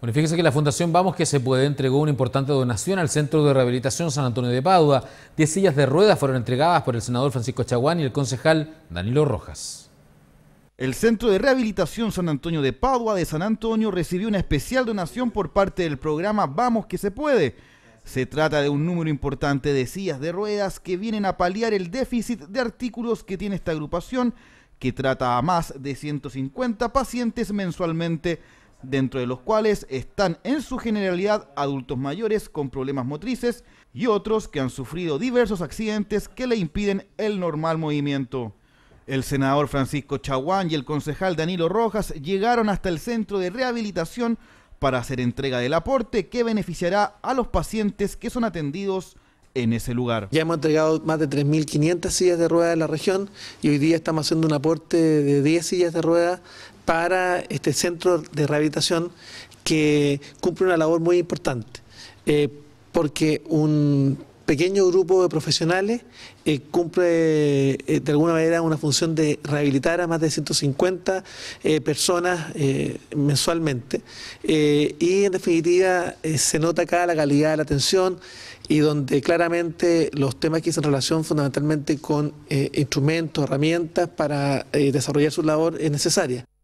Bueno, fíjese que la Fundación Vamos que se puede entregó una importante donación al Centro de Rehabilitación San Antonio de Padua. Diez sillas de ruedas fueron entregadas por el senador Francisco Chaguán y el concejal Danilo Rojas. El Centro de Rehabilitación San Antonio de Padua de San Antonio recibió una especial donación por parte del programa Vamos que se puede. Se trata de un número importante de sillas de ruedas que vienen a paliar el déficit de artículos que tiene esta agrupación, que trata a más de 150 pacientes mensualmente dentro de los cuales están en su generalidad adultos mayores con problemas motrices y otros que han sufrido diversos accidentes que le impiden el normal movimiento. El senador Francisco Chaguán y el concejal Danilo Rojas llegaron hasta el centro de rehabilitación para hacer entrega del aporte que beneficiará a los pacientes que son atendidos en ese lugar. Ya hemos entregado más de 3.500 sillas de ruedas en la región y hoy día estamos haciendo un aporte de 10 sillas de ruedas para este centro de rehabilitación que cumple una labor muy importante. Eh, porque un pequeño grupo de profesionales eh, cumple eh, de alguna manera una función de rehabilitar a más de 150 eh, personas mensualmente. y en definitiva se nota acá la calidad de la atención y donde claramente los temas que se relación fundamentalmente con instrumentos, herramientas para desarrollar su labor es necesaria.